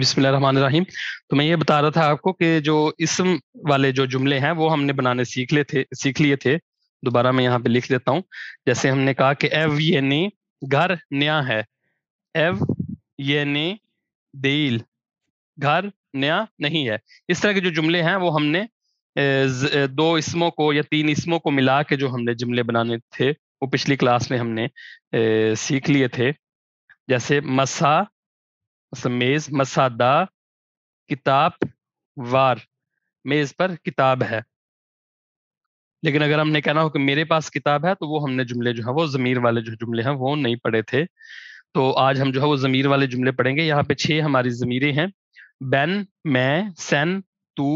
बिस्मिल्लाहिर्रहमानिर्रहीम तो मैं ये बता रहा था आपको कि जो इसम वाले जो जुमले हैं वो हमने बनाने सीख ले थे सीख लिए थे दोबारा मैं यहाँ पे लिख लेता हूँ जैसे हमने कहा कि एव ये ने घर नया है एव ये ने देल घर नया नहीं है इस तरह के जो जुमले हैं वो हमने दो इसमों को या तीन इसमों को मिला के जो हमने जुमले बनाने थे वो पिछली क्लास में हमने सीख लिए थे जैसे मसा मेज मसादा किताब वार मेज पर किताब है लेकिन अगर हमने कहना हो कि मेरे पास किताब है तो वो हमने जुमले जो है वो जमीर वाले जो जुमले हैं वो नहीं पढ़े थे तो आज हम जो है वो जमीर वाले जुमले पढ़ेंगे यहाँ पे छह हमारी जमीरें हैं बैन मैं सैन तू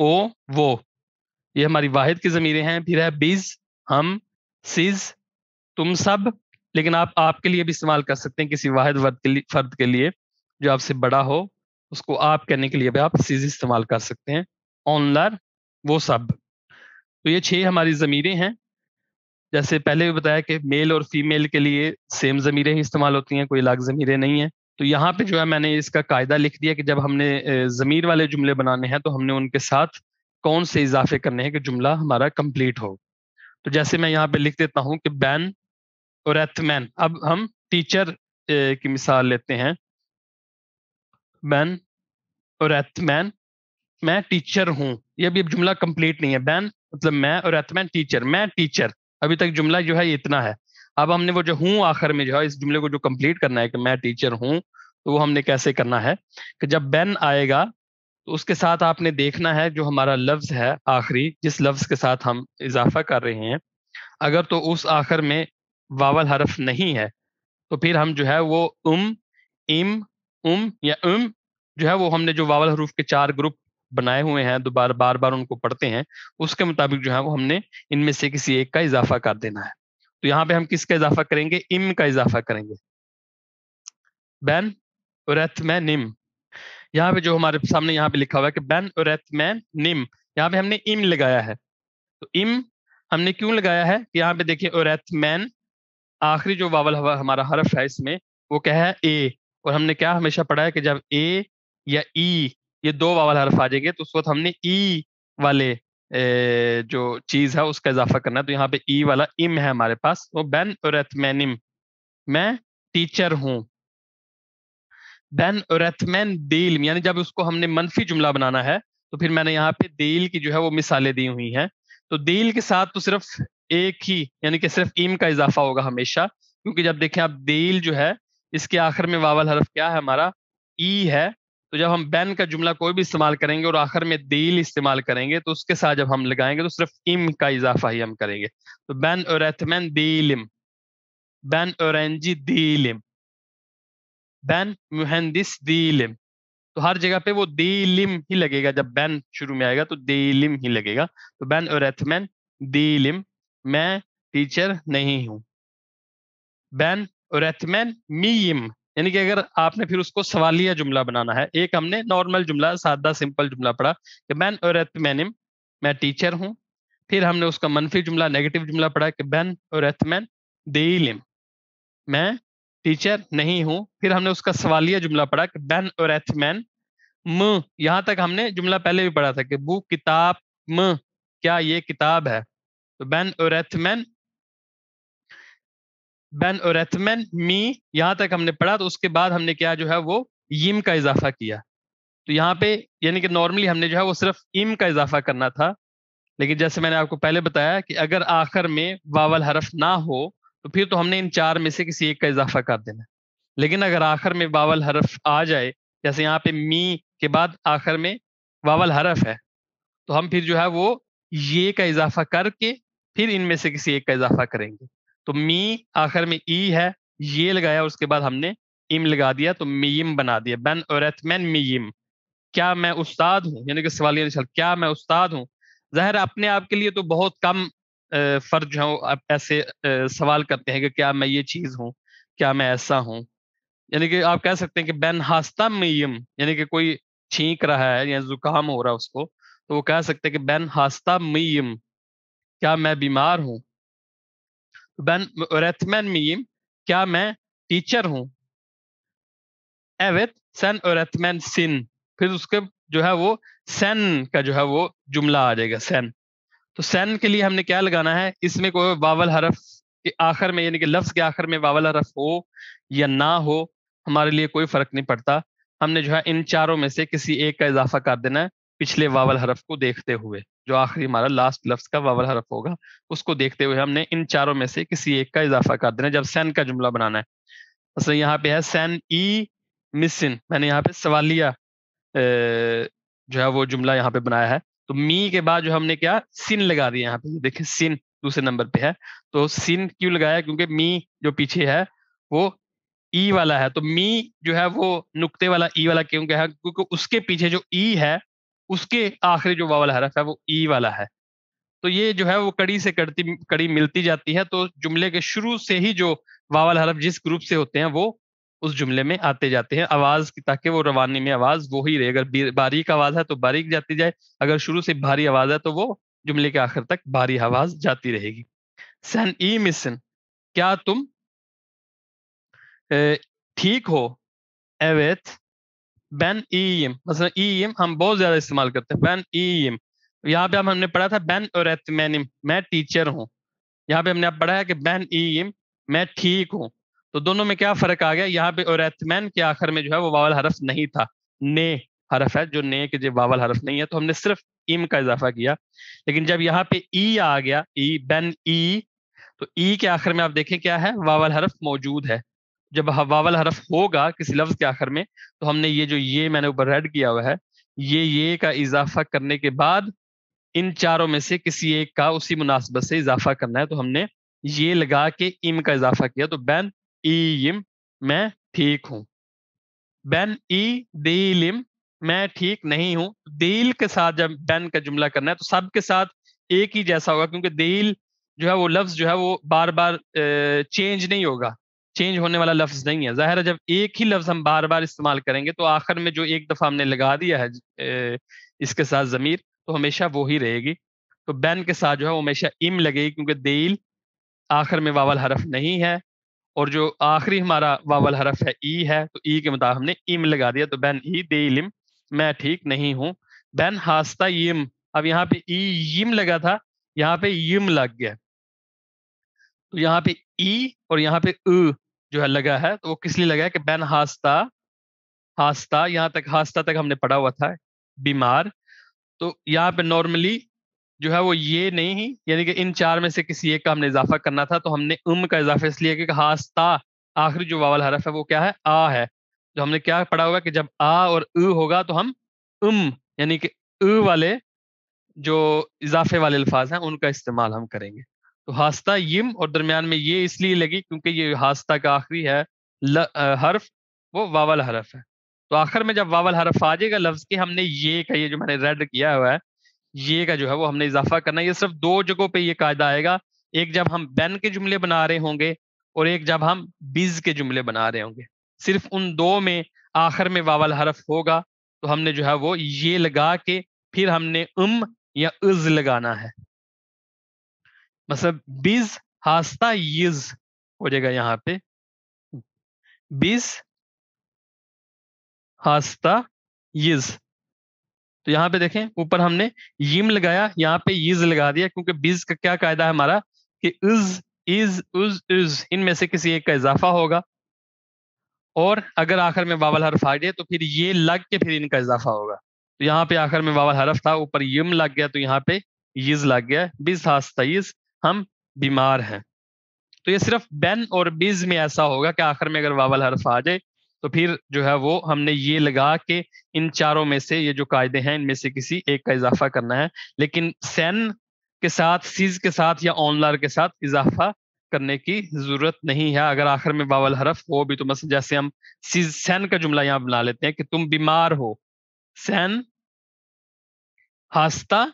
ओ वो ये हमारी वाहिद की जमीरें हैं फिर है बीज हम सिज तुम सब लेकिन आप आपके लिए भी इस्तेमाल कर सकते हैं किसी वाहिद वर्द के लिए फर्द के लिए जो आपसे बड़ा हो उसको आप करने के लिए भी आप सीज इस्तेमाल कर सकते हैं ऑनलर वो सब तो ये छह हमारी ज़मीरें हैं जैसे पहले भी बताया कि मेल और फीमेल के लिए सेम ज़मीरें ही इस्तेमाल होती हैं कोई अलग ज़मीरें नहीं है तो यहाँ पे जो है मैंने इसका कायदा लिख दिया कि जब हमने ज़मीर वाले जुमले बनाने हैं तो हमने उनके साथ कौन से इजाफे करने हैं कि जुमला हमारा कंप्लीट हो तो जैसे मैं यहाँ पे लिख देता हूँ कि बैन और एथमैन अब हम टीचर की मिसाल लेते हैं बैन और एथमैन मैं टीचर हूं ये भी अब जुमला कंप्लीट नहीं है बैन मतलब मैं और एथमैन टीचर मैं टीचर अभी तक जुमला जो है इतना है अब हमने वो जो हूँ आखिर में जो है इस जुमले को जो कंप्लीट करना है कि मैं टीचर हूँ तो वो हमने कैसे करना है कि जब बैन आएगा तो उसके साथ आपने देखना है जो हमारा लफ्ज है आखिरी जिस लफ्ज के साथ हम इजाफा कर रहे हैं अगर तो उस आखिर में वावल हरफ नहीं है तो फिर हम जो है वो उम इम उम या उम जो है वो हमने जो वावल हरूफ के चार ग्रुप बनाए हुए हैं दोबारा बार बार उनको पढ़ते हैं उसके मुताबिक जो है वो हमने इनमें से किसी एक का इजाफा कर देना है तो यहाँ पे हम किसका इजाफा करेंगे इम का इजाफा करेंगे बैन और निम यहाँ पे जो हमारे सामने यहाँ पे लिखा हुआ है कि बैन और निम यहाँ पे हमने इम लगाया है तो इम हमने क्यों लगाया है कि यहाँ पे देखिए और आखिरी जो वावल हमारा हरफ है इसमें वो क्या है ए और हमने क्या हमेशा पढ़ा है कि जब ए या ई ये दो वावल हर्फ आ जाएंगे तो उस वक्त हमने ई वाले ए, जो चीज है उसका इजाफा करना है तो यहाँ पे ई वाला इम है हमारे पास वो बैन और मैं टीचर हूं बैन और दिल यानी जब उसको हमने मनफी जुमला बनाना है तो फिर मैंने यहाँ पे दिल की जो है वो मिसालें दी हुई हैं तो दिल के साथ तो सिर्फ एक ही यानी कि सिर्फ इम का इजाफा होगा हमेशा क्योंकि जब देखें आप दिल जो है इसके आखिर में वावल हरफ क्या है हमारा ई है तो जब हम बैन का जुमला कोई भी इस्तेमाल करेंगे और आखिर में दिल इस्तेमाल करेंगे तो उसके साथ जब हम लगाएंगे तो सिर्फ इम का इजाफा ही हम करेंगे तो बैन और बैन और बैन मुहंदिस दीलिम तो हर जगह पे वो दीलिम ही लगेगा जब बैन शुरू में आएगा तो दीलिम ही लगेगा तो बैन और एथमैन मैं टीचर नहीं हूं बैन और मीम यानी कि अगर आपने फिर उसको सवालिया जुमला बनाना है एक हमने नॉर्मल जुमला सादा सिंपल जुमला पढ़ा कि मैन और मैं टीचर हूँ फिर हमने उसका मनफी जुमला नेगेटिव जुमला पढ़ा कि बैन और देम मैं टीचर नहीं हूँ फिर हमने उसका सवालिया जुमला पढ़ा कि बैन और एथमैन म यहाँ तक हमने जुमला पहले भी पढ़ा था कि बु किताब म क्या ये किताब है तो बैन और एथमैन बैन और मी यहाँ तक हमने पढ़ा तो उसके बाद हमने क्या जो है वो यम का इजाफा किया तो यहाँ पे यानी कि नॉर्मली हमने जो है वो सिर्फ इम का इजाफा करना था लेकिन जैसे मैंने आपको पहले बताया कि अगर आखिर में वावल हरफ ना हो तो फिर तो हमने इन चार में से किसी एक का इजाफा कर देना लेकिन अगर आखिर में वावल हरफ आ जाए जैसे यहाँ पे मी के बाद आखिर में वावल हरफ है तो हम फिर जो है वो ये का इजाफा करके फिर इनमें से किसी एक का इजाफा करेंगे तो मी आखिर में ई है ये लगाया उसके बाद हमने इम लगा दिया तो मीम बना दिया बैन और मीम क्या मैं उस्ताद हूँ यानी कि सवालिया निशान क्या मैं उस्ताद हूँ जहर अपने आप के लिए तो बहुत कम फर्ज है ऐसे सवाल करते हैं कि क्या मैं ये चीज़ हूँ क्या मैं ऐसा हूँ यानी कि आप कह सकते हैं कि बैन हास्ता मीम यानी कि कोई छींक रहा है या जुकाम हो रहा है उसको तो वो कह सकते हैं कि बैन हास्ता मीम क्या मैं बीमार हूँ ben öğretmen miyim? Kya मैं टीचर हूँ evet sen öğretmensin फिर उसके जो है वो sen का जो है वो जुमला आ जाएगा sen तो sen के लिए हमने क्या लगाना है इसमें कोई वावल हरफ के आखिर में यानी कि लफ्ज के आखिर में वावल हरफ हो या ना हो हमारे लिए कोई फर्क नहीं पड़ता हमने जो है इन चारों में से किसी एक का इजाफा कर देना है पिछले वावल हरफ को देखते हुए जो आखिरी हमारा लास्ट लफ्ज का वावल हरफ होगा उसको देखते हुए हमने इन चारों में से किसी एक का इजाफा कर देना जब सैन का जुमला बनाना है असल तो यहाँ पे है सैन ई मिसिन मैंने यहाँ पे सवालिया जो है वो जुमला यहाँ पे बनाया है तो मी के बाद जो हमने क्या सिन लगा दिया यहाँ पे देखिए सिन दूसरे नंबर पे है तो सिन क्यों लगाया क्योंकि मी जो पीछे है वो ई e वाला है तो मी जो है वो नुक्ते वाला ई e वाला क्यों क्या है क्योंकि उसके पीछे जो ई e है उसके आखिरी जो वावल हरफ है वो ई वाला है तो ये जो है वो कड़ी से कड़ती कड़ी मिलती जाती है तो जुमले के शुरू से ही जो वावल हरफ जिस ग्रुप से होते हैं वो उस जुमले में आते जाते हैं आवाज की ताकि वो रवानी में आवाज वो ही रहे अगर बारीक आवाज है तो बारीक जाती जाए अगर शुरू से भारी आवाज है तो वो जुमले के आखिर तक भारी आवाज जाती रहेगी सन ई मिसन क्या तुम ठीक हो एवेथ बैन ईम मतलब ईम हम बहुत ज्यादा इस्तेमाल करते हैं बैन ईम यहाँ पे हमने पढ़ा था बैन और मैं टीचर हूँ यहाँ पे हमने आप पढ़ा है कि बैन ईम मैं ठीक हूँ तो दोनों में क्या फर्क आ गया यहाँ पे और के आखिर में जो है वो वावल हरफ नहीं था ने हरफ है जो ने के जो वावल हरफ नहीं है तो हमने सिर्फ इम का इजाफा किया लेकिन जब यहाँ पे ई आ गया ई बैन ई तो ई के आखिर में आप देखें क्या है वावल हरफ मौजूद है जब हवावल हरफ होगा किसी लफ्ज के आखिर में तो हमने ये जो ये मैंने ऊपर रेड किया हुआ है ये ये का इजाफा करने के बाद इन चारों में से किसी एक का उसी मुनासबत से इजाफा करना है तो हमने ये लगा के इम का इजाफा किया तो बैन ईम मैं ठीक हूं बैन ई इम मैं ठीक नहीं हूँ दिल के साथ जब बैन का जुमला करना है तो सब के साथ एक ही जैसा होगा क्योंकि दिल जो है वो लफ्ज जो है वो बार बार चेंज नहीं होगा चेंज होने वाला लफ्ज नहीं है जाहिर है जब एक ही लफ्ज हम बार बार इस्तेमाल करेंगे तो आखिर में जो एक दफा हमने लगा दिया है इसके साथ जमीर तो हमेशा वो ही रहेगी तो बैन के साथ जो है वो हमेशा इम लगेगी क्योंकि देल आखिर में वावल हरफ नहीं है और जो आखिरी हमारा वावल हरफ है ई है तो ई के मुताबिक हमने इम लगा दिया तो बैन ई इम मैं ठीक नहीं हूँ बैन हास्ता इम अब यहाँ पे ई इम लगा था यहाँ पे इम लग गया तो यहाँ पे ई और यहाँ पे जो है लगा है तो वो किस लिए लगा है कि बैन हास्ता हास्ता यहाँ तक हास्ता तक हमने पढ़ा हुआ था बीमार तो यहाँ पे नॉर्मली जो है वो ये नहीं ही यानी कि इन चार में से किसी एक का हमने इजाफा करना था तो हमने उम का इजाफा इसलिए कि हास्ता आखिरी जो वावल हरफ है वो क्या है आ है जो तो हमने क्या पढ़ा होगा कि जब आ और उ होगा तो हम उम यानी कि उ वाले जो इजाफे वाले अल्फाज हैं उनका इस्तेमाल हम करेंगे तो हास्ता यम और दरमियान में ये इसलिए लगी क्योंकि ये हास्ता का आखिरी है ल, आ, हर्फ वो वावल हरफ है तो आखिर में जब वावल हरफ आ जाएगा लफ्ज के हमने ये का ये जो मैंने रेड किया हुआ है ये का जो है वो हमने इजाफा करना है ये सिर्फ दो जगहों पे ये कायदा आएगा एक जब हम बैन के जुमले बना रहे होंगे और एक जब हम बिज के जुमले बना रहे होंगे सिर्फ उन दो में आखिर में वावल हरफ होगा तो हमने जो है वो ये लगा के फिर हमने उम या इज लगाना है मतलब बिज हास्ता यज हो जाएगा यहाँ पे बीज हास्ता यज तो यहाँ पे देखें ऊपर हमने यम लगाया यहाँ पे यज लगा दिया क्योंकि बिज का क्या कायदा है हमारा कि इज इज उज इज इनमें से किसी एक का इजाफा होगा और अगर आखिर में बाबल हरफ आ गया तो फिर ये लग के फिर इनका इजाफा होगा तो यहाँ पे आखिर में बाबल हरफ था ऊपर यम लग गया तो यहाँ पे यज लग गया बिज हास्ता यज हम बीमार हैं तो ये सिर्फ बेन और बिज में ऐसा होगा कि आखिर में अगर वावल हर्फ आ जाए तो फिर जो है वो हमने ये लगा कि इन चारों में से ये जो कायदे हैं इनमें से किसी एक का इजाफा करना है लेकिन सैन के साथ सीज के साथ या ऑनलार के साथ इजाफा करने की जरूरत नहीं है अगर आखिर में बावल हरफ हो भी तो मतलब जैसे हम सीज सैन का जुमला यहाँ बना लेते हैं कि तुम बीमार हो सैन हास्ता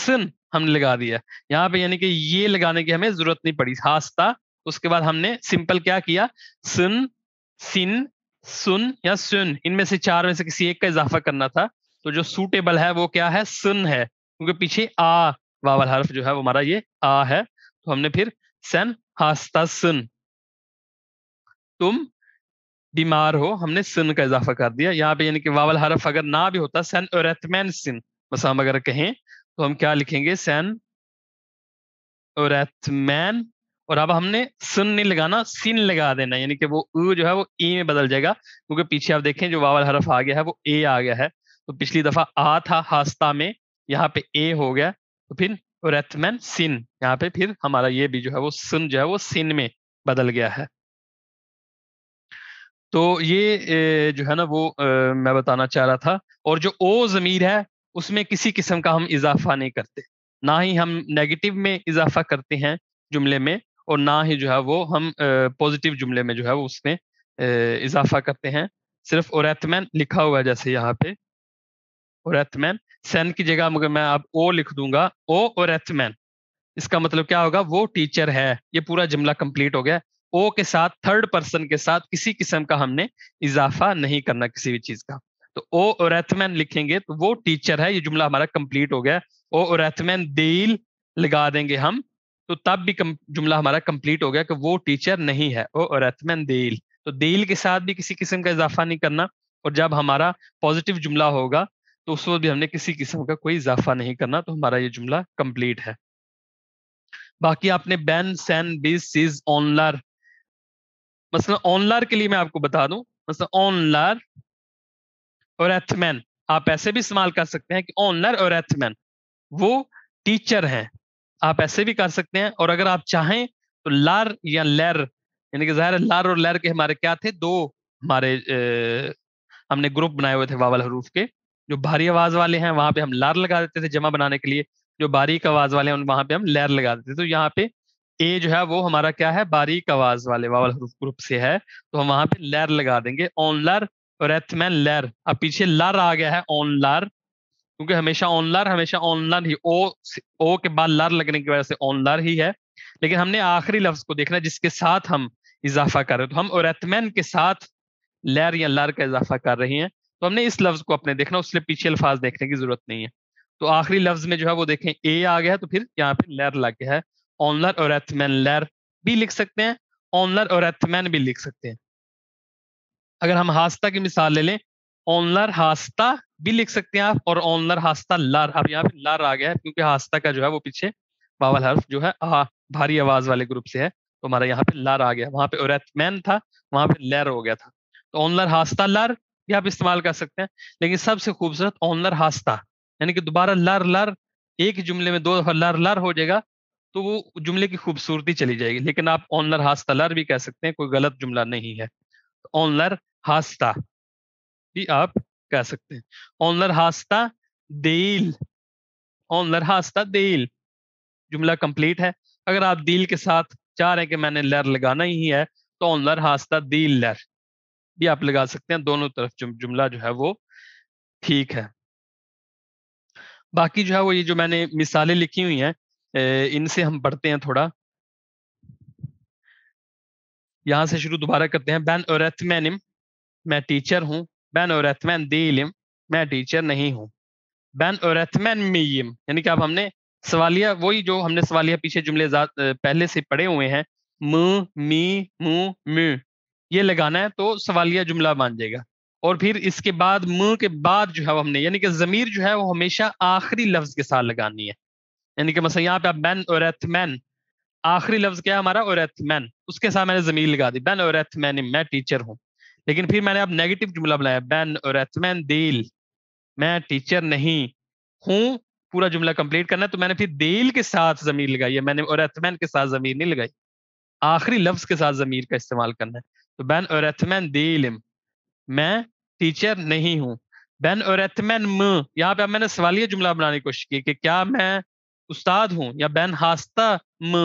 सिन हमने लगा दिया यहाँ पे यानी कि ये लगाने की हमें जरूरत नहीं पड़ी हास्ता उसके बाद हमने सिंपल क्या किया सुन सिन सुन या सुन इनमें से चार में से किसी एक का इजाफा करना था तो जो सूटेबल है वो क्या है सुन है क्योंकि पीछे आ वावल हर्फ जो है वो हमारा ये आ है तो हमने फिर सन हास्ता सुन तुम बीमार हो हमने सिन का इजाफा कर दिया यहाँ पे यानी कि वावल हरफ अगर ना भी होता सन और सिन बस हम अगर कहें तो हम क्या लिखेंगे सैन मैन और अब हमने सुन नहीं लगाना सिन लगा देना यानी कि वो उ जो है वो ई e में बदल जाएगा क्योंकि पीछे आप देखें जो वावल हरफ आ गया है वो ए आ गया है तो पिछली दफा आ था हास्ता में यहाँ पे ए हो गया तो फिर रेथमैन सिन यहाँ पे फिर हमारा ये भी जो है वो सुन जो है वो सिन में बदल गया है तो ये जो है ना वो मैं बताना चाह रहा था और जो ओ जमीर है उसमें किसी किस्म का हम इजाफा नहीं करते ना ही हम नेगेटिव में इजाफा करते हैं जुमले में और ना ही जो है वो हम पॉजिटिव जुमले में जो है वो उसमें इजाफा करते हैं सिर्फ औरतमैन लिखा हुआ है जैसे यहाँ पे औरतमैन सैन की जगह मगर मैं आप ओ लिख दूंगा ओ और इसका मतलब क्या होगा वो टीचर है ये पूरा जुमला कंप्लीट हो गया ओ के साथ थर्ड पर्सन के साथ किसी किस्म का हमने इजाफा नहीं करना किसी भी चीज का तो ओ ओरेथमैन लिखेंगे तो वो टीचर है ये जुमला हमारा कंप्लीट हो गया ओ ओरेथमैन देल लगा देंगे हम तो तब भी जुमला हमारा कंप्लीट हो गया कि वो टीचर नहीं है ओ ओरेथमैन देल तो देल के साथ भी किसी किस्म का इजाफा नहीं करना और जब हमारा पॉजिटिव जुमला होगा तो उस वक्त भी हमने किसी किस्म का कोई इजाफा नहीं करना तो हमारा ये जुमला कंप्लीट है बाकी आपने बैन सैन बिज सीज ऑनलर मसलन ऑनलर के लिए मैं आपको बता दूं मसलन ऑनलर एथमैन आप ऐसे भी इस्तेमाल कर सकते हैं कि और एथमैन वो टीचर हैं आप ऐसे भी कर सकते हैं और अगर आप चाहें तो लार या लैर यानी कि जाहिर लार और लैर के हमारे क्या थे दो हमारे ए, हमने ग्रुप बनाए हुए थे वावल हरूफ के जो भारी आवाज वाले हैं वहां पे हम लार लगा देते थे जमा बनाने के लिए जो बारीक आवाज वाले हैं वहां पे हम लैर लगा देते थे तो यहाँ पे ए जो है वो हमारा क्या है बारीक आवाज वाले वावल हरूफ ग्रुप से है तो हम वहां पे लैर लगा देंगे ऑन लर रथ में लर अब पीछे लर आ गया है ऑन लर क्योंकि हमेशा ऑन लर हमेशा ऑन लर ही ओ ओ के बाद लर लगने की वजह से ऑन लर ही है लेकिन हमने आखिरी लफ्ज को देखना जिसके साथ हम इजाफा कर रहे हैं तो हम ओरथमैन के साथ लर या लर का इजाफा कर रहे हैं तो हमने इस लफ्ज को अपने देखना उसके पीछे अल्फाज देखने की जरूरत नहीं है तो आखिरी लफ्ज में जो है वो देखें ए आ गया है तो फिर यहाँ पे लर लग गया है ऑनलर और एथमैन लर भी लिख सकते हैं ऑनलर और एथमैन भी लिख सकते हैं अगर हम हास्ता की मिसाल ले लें ओनलर हास्ता भी लिख सकते हैं आप और ओनलर हास्ता लर अब यहाँ पे लर आ गया है क्योंकि हास्ता का जो है वो पीछे बावल हर्फ जो है आ, भारी आवाज वाले ग्रुप से है तो हमारा यहाँ पे लर आ गया वहां पे ओरेथमैन था वहां पे लर हो गया था तो ओनलर हास्ता लर ये आप इस्तेमाल कर सकते हैं लेकिन सबसे खूबसूरत ओनलर हास्ता यानी कि दोबारा लर लर एक जुमले में दो लर लर हो जाएगा तो वो जुमले की खूबसूरती चली जाएगी लेकिन आप ऑनलर हास्ता लर भी कह सकते हैं कोई गलत जुमला नहीं है onlar hasta भी आप कह सकते हैं onlar hasta değil onlar hasta değil जुमला कंप्लीट है अगर आप दिल के साथ चाह रहे हैं कि मैंने लर लगाना ही है तो ऑनलर हास्ता दिल लर भी आप लगा सकते हैं दोनों तरफ जुमला जो है वो ठीक है बाकी जो है वो ये जो मैंने मिसालें लिखी हुई हैं इनसे हम पढ़ते हैं थोड़ा यहां से शुरू दोबारा करते हैं बैन öğretmenim मैं टीचर हूं बैन öğretmen दिलिम मैं टीचर नहीं हूं बैन öğretmen यानी कि अब हमने सवालिया वही जो हमने सवालिया पीछे जुमले पहले से पड़े हुए हैं म मी मु मू ये लगाना है तो सवालिया जुमला बन जाएगा और फिर इसके बाद म के बाद जो है वो हमने यानी कि ज़मीर जो है वो हमेशा आखिरी लफ्ज के साथ लगानी है यानी कि मसल यहाँ पे आप बैन और आखिरी लफ्ज क्या है हमारा ओरेथमैन उसके साथ मैंने जमीन लगा दी बैन ओरेथमैन मैं टीचर हूँ लेकिन फिर मैंने अब नेगेटिव जुमला बनाया बैन ओरेथमैन दिल मैं टीचर नहीं हूँ पूरा जुमला कंप्लीट करना है तो मैंने फिर दिल के साथ जमीन लगाई है मैंने ओरेथमैन के साथ जमीन नहीं लगाई आखिरी लफ्ज के साथ जमीर का इस्तेमाल करना है तो बैन ओरेथमैन दिलम मैं टीचर नहीं हूँ बैन ओरेथमैन म यहाँ पे अब मैंने सवालिया जुमला बनाने की कोशिश की कि क्या मैं उस्ताद हूँ या बैन हास्ता म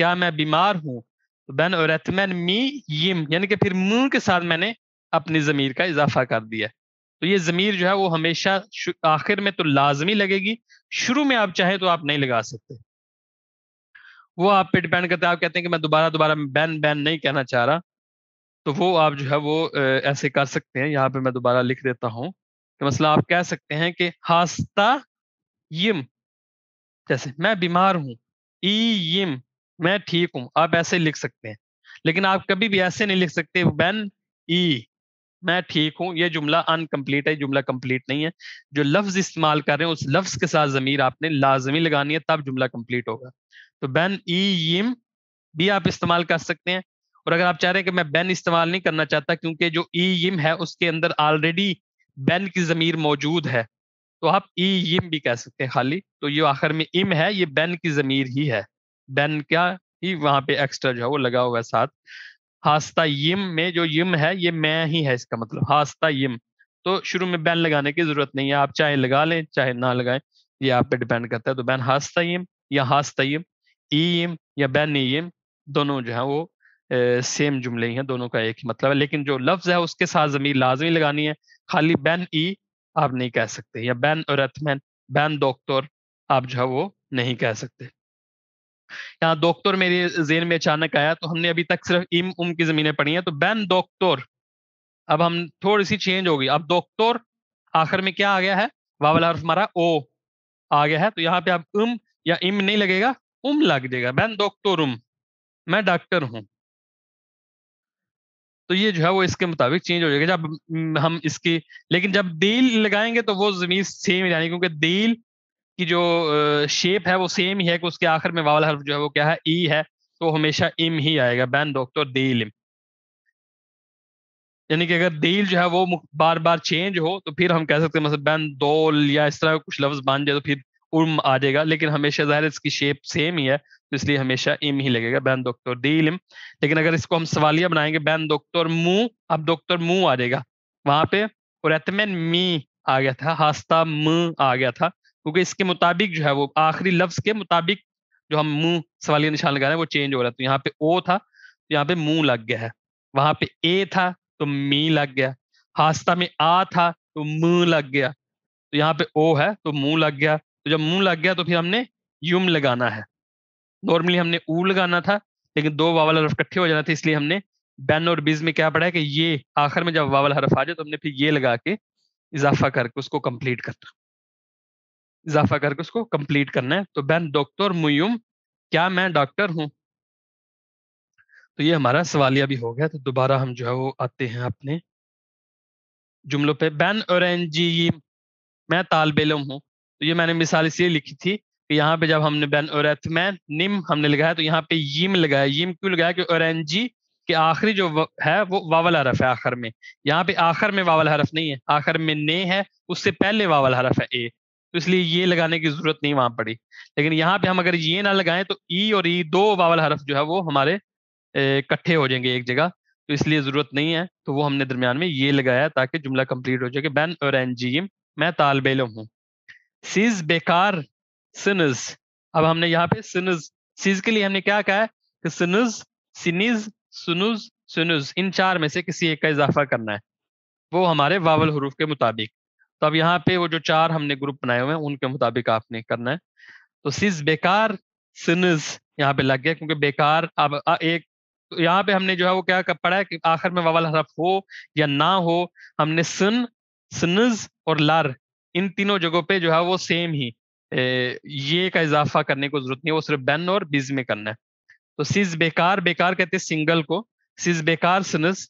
क्या मैं बीमार हूँ तो बैन औरतमैन मी यम यानी कि फिर मुंह के साथ मैंने अपनी ज़मीर का इजाफा कर दिया तो ये ज़मीर जो है वो हमेशा आखिर में तो लाजमी लगेगी शुरू में आप चाहें तो आप नहीं लगा सकते वो आप पे डिपेंड करते हैं आप कहते हैं कि मैं दोबारा दोबारा बैन बैन नहीं कहना चाह रहा तो वो आप जो है वो ऐसे कर सकते हैं यहाँ पे मैं दोबारा लिख देता हूँ कि मसला आप कह सकते हैं कि हास्ता यम जैसे मैं बीमार हूँ ई यम मैं ठीक हूं आप ऐसे लिख सकते हैं लेकिन आप कभी भी ऐसे नहीं लिख सकते वैन ई e, मैं ठीक हूं ये जुमला अनकम्प्लीट है जुमला कम्प्लीट नहीं है जो लफ्ज इस्तेमाल कर रहे हैं उस लफ्ज के साथ जमीर आपने लाजमी लगानी है तब जुमला कम्प्लीट होगा तो बैन ई यम भी आप इस्तेमाल कर सकते हैं और अगर आप चाह रहे हैं कि मैं बैन इस्तेमाल नहीं करना चाहता क्योंकि जो ई e, यम है उसके अंदर ऑलरेडी बैन की जमीर मौजूद है तो आप ई e, यम भी कह सकते हैं खाली तो ये आखिर में इम है ये बैन की जमीर ही है देन क्या ही वहां पे एक्स्ट्रा जो है वो लगा हुआ है साथ हास्ता यम में जो यम है ये मैं ही है इसका मतलब हास्ता यम तो शुरू में बैन लगाने की जरूरत नहीं है आप चाहे लगा लें चाहे ना लगाएं ये आप पे डिपेंड करता है तो बैन हास्ता यम या हास्ता यम ईम या बैन ईम दोनों जो है वो ए, सेम जुमले ही हैं दोनों का एक ही मतलब है लेकिन जो लफ्ज है उसके साथ जमीन लाजमी लगानी है खाली बैन ई आप नहीं कह सकते या बैन और बैन डॉक्टर आप जो है वो नहीं कह सकते यहाँ डॉक्टर मेरे जेन में अचानक आया तो हमने अभी तक सिर्फ इम उम की जमीनें पढ़ी हैं तो बैन डॉक्टर अब हम थोड़ी सी चेंज हो गई अब डॉक्टर आखिर में क्या आ गया है वावल हर्फ हमारा ओ आ गया है तो यहाँ पे अब उम या इम नहीं लगेगा उम लग जाएगा बैन डॉक्टर उम मैं डॉक्टर हूँ तो ये जो है वो इसके मुताबिक चेंज हो जाएगा जब हम इसकी लेकिन जब दिल लगाएंगे तो वो जमीन सेम रहेगी क्योंकि दिल की जो शेप है वो सेम ही है कि उसके आखिर में वाला हर्फ जो है वो क्या है ई e है तो हमेशा इम ही आएगा बैन डॉक्टर देल इम यानी कि अगर दिल जो है वो बार बार चेंज हो तो फिर हम कह सकते हैं मतलब बैन दौल या इस तरह कुछ लफ्ज बन जाए तो फिर उम आ जाएगा लेकिन हमेशा ज़ाहिर इसकी शेप सेम ही है तो इसलिए हमेशा इम ही लगेगा बैन दोक्तर दिल इम लेकिन अगर इसको हम सवालिया बनाएंगे बैन दोक्तर मुंह अब दोक्तर मुंह आ जाएगा वहां पे और एतमेन मी आ गया था हास्ता म आ गया था क्योंकि इसके मुताबिक जो है वो आखिरी लफ्ज के मुताबिक जो हम मुंह सवालिया निशान लगा रहे हैं वो चेंज हो रहा है तो यहाँ पे ओ था तो यहाँ पे मुंह लग गया है वहां पे ए था तो मी लग गया हास्ता में आ था तो मुंह लग गया तो यहाँ पे ओ है तो मुंह लग गया तो जब मुंह लग गया तो फिर हमने युम लगाना है नॉर्मली हमने ऊ लगाना था लेकिन दो वावल हरफ इकट्ठे हो जाना था इसलिए हमने बैन और बिज में क्या पढ़ा है कि ये आखिर में जब वावल हरफ आ जाए तो हमने फिर ये लगा के इजाफा करके उसको कंप्लीट करना इजाफा करके उसको कंप्लीट करना है तो बैन डॉक्टर मुयम क्या मैं डॉक्टर हूँ तो ये हमारा सवालिया भी हो गया तो दोबारा हम जो है वो आते हैं अपने जुमलों पे बैन और मैं तालब इलम हूँ तो ये मैंने मिसाल इसलिए लिखी थी कि यहाँ पे जब हमने बैन और निम हमने लगाया तो यहाँ पे यम लगाया यम क्यों लगाया कि और के आखिरी जो है वो वावल हरफ है आखिर में यहाँ पे आखिर में वावल हरफ नहीं है आखिर में ने है उससे पहले वावल हरफ है ए तो इसलिए ये लगाने की जरूरत नहीं वहां पड़ी लेकिन यहाँ पे हम अगर ये ना लगाएं तो ई और ई दो वावल हरफ जो है वो हमारे इकट्ठे हो जाएंगे एक जगह तो इसलिए जरूरत नहीं है तो वो हमने दरमियान में ये लगाया ताकि जुमला कंप्लीट हो जाए बैन और एनजीम मैं तालब इलम हूँ सीज बेकार सिनज अब हमने यहाँ पे सिनज सीज के लिए हमने क्या कहा है कि सिनज सिनिज सुनुज सुनुज इन चार में से किसी एक का इजाफा करना है वो हमारे वावल हरूफ के मुताबिक तो अब यहाँ पे वो जो चार हमने ग्रुप बनाए हुए हैं उनके मुताबिक आपने करना है तो सिज बेकार सिनज यहाँ पे लग गया क्योंकि बेकार अब एक यहाँ पे हमने जो है वो क्या कर पड़ा है कि आखिर में ववल हरफ हो या ना हो हमने सन सनज और लर इन तीनों जगहों पे जो है वो सेम ही ए, ये का इजाफा करने को जरूरत नहीं है वो सिर्फ बैन और बिज में करना है तो सिज बेकार बेकार कहते हैं सिंगल को सिज बेकार सनज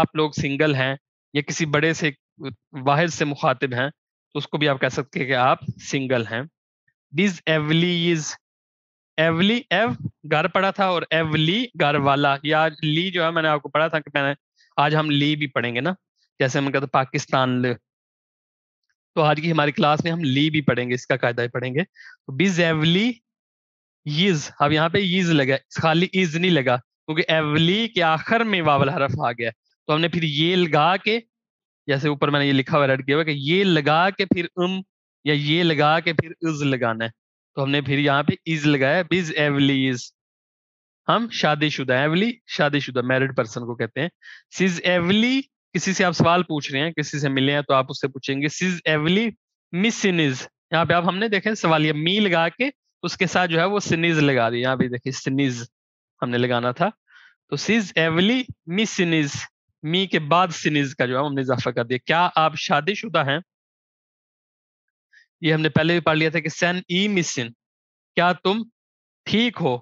आप लोग सिंगल हैं या किसी बड़े से वाहिद से मुखातिब हैं तो उसको भी आप कह सकते हैं कि आप सिंगल हैं दिस एवली इज एवली एव घर पढ़ा था और एवली घर वाला या ली जो है मैंने आपको पढ़ा था कि मैंने आज हम ली भी पढ़ेंगे ना जैसे हम कहते पाकिस्तान ले तो आज की हमारी क्लास में हम ली भी पढ़ेंगे इसका कायदा ही पढ़ेंगे तो बिज एवली इज अब यहाँ पे यज लगा खाली इज नहीं लगा क्योंकि एवली के आखिर में वावल हरफ आ गया तो हमने फिर ये लगा के जैसे ऊपर मैंने ये लिखा हुआ रेड किया हुआ कि ये लगा के फिर उम um या ये लगा के फिर इज लगाना है तो हमने फिर यहाँ पे इज लगाया बिज एवली इज हम शादीशुदा एवली शादीशुदा मैरिड पर्सन को कहते हैं सिज एवली किसी से आप सवाल पूछ रहे हैं किसी से मिले हैं तो आप उससे पूछेंगे सिज एवली मिस इज यहाँ पे आप हमने देखे सवाल ये मी लगा के उसके साथ जो है वो सिनिज लगा दी यहाँ पे देखिए सिनिज हमने लगाना था तो सिज एवली मिस इज मी के बाद सिनिज का जो है हमने इजाफा कर दिया क्या आप शादीशुदा हैं ये हमने पहले भी पढ़ लिया था कि सैन ई मिसिन क्या तुम ठीक हो